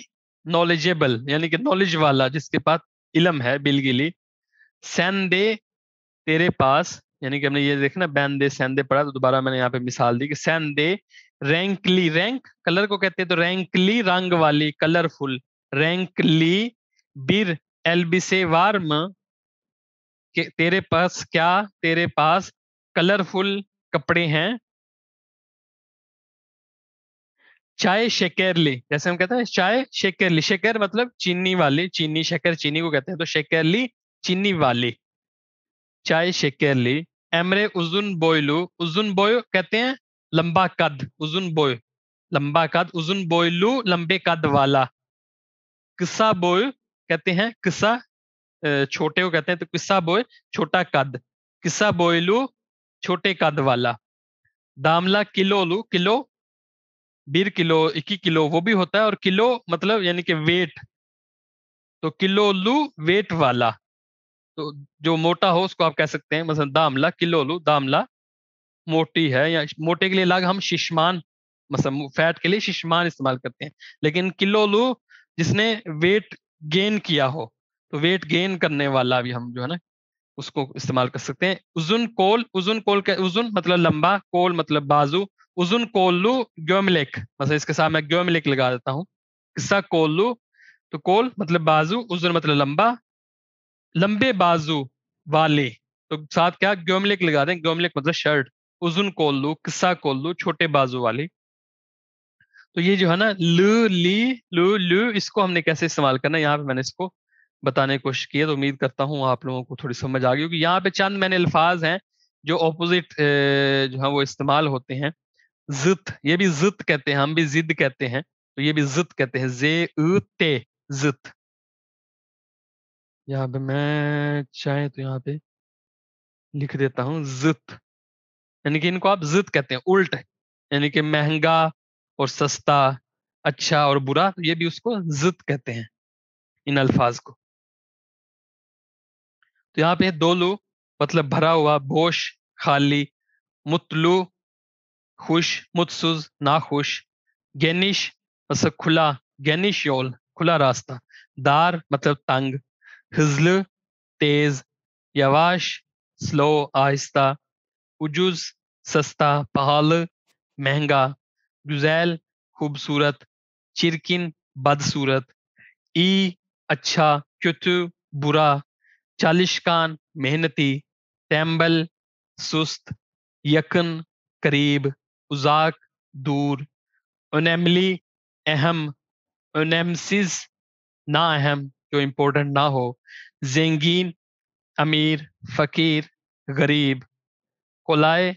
नॉलेजेबल यानी कि नॉलेज वाला जिसके पास इलम है ली सेंदे तेरे पास यानी कि हमने ये देखा ना बैंदे सेंदे पढ़ा तो दोबारा मैंने यहाँ पे मिसाल दी कि सेंदे रैंकली रैंक कलर को कहते हैं तो रैंकली रंग वाली कलरफुल रैंकली बिर एलबिसे वार्म के तेरे पास क्या तेरे पास कलरफुल कपड़े हैं चाय शेकरली जैसे हम कहते हैं चाय शेकेरली शेकर मतलब चीनी वाली चीनी शेकर चीनी को कहते हैं तो शेकेरली चीनी वाली चाय शेकर ली एमरे उजुन बोयलू उजुन बोय कहते हैं लंबा कद उजुन बोय लंबा कद उजुन बोयलू लंबे कद वाला किस्सा बोय कहते हैं किस्सा छोटे को कहते हैं तो किस्सा बोय छोटा कद किस्सा बोयलू छोटे कद वाला दामला किलो लू किलो बीर किलो इक्की किलो वो भी होता है और किलो मतलब यानी कि वेट तो किलो लू वेट वाला तो जो मोटा हो उसको आप कह सकते हैं मसलन दामला किलो लो दामला मोटी है या मोटे के लिए लाग हम शिशमान मतलब फैट के लिए शिशमान इस्तेमाल करते हैं लेकिन किलो लो जिसने वेट गेन किया हो तो वेट गेन करने वाला भी हम जो है ना उसको इस्तेमाल कर सकते हैं उजुन कोल उजुन कोल के उजुन मतलब लंबा कोल मतलब बाजू उजुन कोल्लू ग्योमलेक मतलब इसके साथ मैं ग्योमलेक लगा देता हूँ किस्सा कोल्लू तो कोल मतलब बाजू उजुन मतलब लंबा लंबे बाजू वाले तो साथ क्या ग्योमलेक लगा दें ग्योमलेक मतलब शर्ट उजुन कोल लो किस्सा कोल लो छोटे बाजू वाली तो ये जो है ना लु ली लू लू इसको हमने कैसे इस्तेमाल करना यहाँ पे मैंने इसको बताने की कोशिश की है तो उम्मीद करता हूँ आप लोगों को थोड़ी समझ आ गई क्योंकि यहाँ पे चंद मैंने अल्फाज हैं जो ऑपोजिट जो है वो इस्तेमाल होते हैं जित ये भी जित कहते हैं हम भी जिद कहते हैं तो ये भी जित कहते हैं जे ते जित यहाँ पे मैं चाहे तो यहाँ पे लिख देता हूँ जित यानी कि इनको आप जित कहते हैं उल्ट यानी कि महंगा और सस्ता अच्छा और बुरा तो ये भी उसको जिद कहते हैं इन अल्फाज को तो यहाँ पे दो लू मतलब भरा हुआ बोश खाली मुतलू खुश मुतसुज नाखुश गैनिश मतलब खुला गैनिश योल खुला रास्ता दार मतलब तंग hızlı, tez, yavaş, slow, ahista, ucuz, सस्ता पहाल महंगा गुजैल खूबसूरत चिरकिन बदसूरत ई अच्छा क्युतु बुरा चालिशकान मेहनती टैम्बल सुस्त यकन करीब उजाक दूर उनमली अहम उनमसिस ना अहम जो इम्पोर्टेंट ना हो जेंगीन अमीर फकीर गरीब कोलाए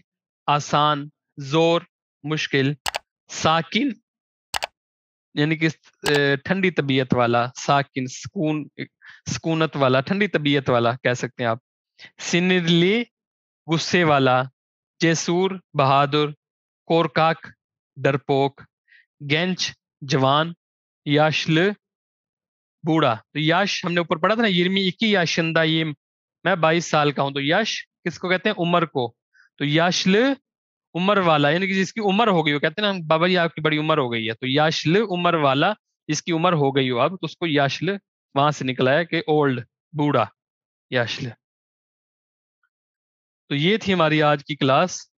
आसान जोर मुश्किल साकिन यानी कि ठंडी तबीयत वाला साकिन सुकून सुकूनत वाला ठंडी तबीयत वाला कह सकते हैं आप सिनरली गुस्से वाला जैसूर बहादुर कोरकाक डरपोक गेंच जवान याशल बूढ़ा तो यश हमने ऊपर पढ़ा था ना यर्मी इक्की याशिंदा ये मैं बाईस साल का हूं तो यश किसको कहते हैं उम्र को तो यशल उम्र वाला यानी कि जिसकी उम्र हो गई हो कहते हैं ना बाबा जी आपकी बड़ी उम्र हो गई है तो याशल उम्र वाला जिसकी उम्र हो गई हो अब तो उसको याशल वहां से निकला है कि ओल्ड बूढ़ा याशल तो ये थी हमारी आज की क्लास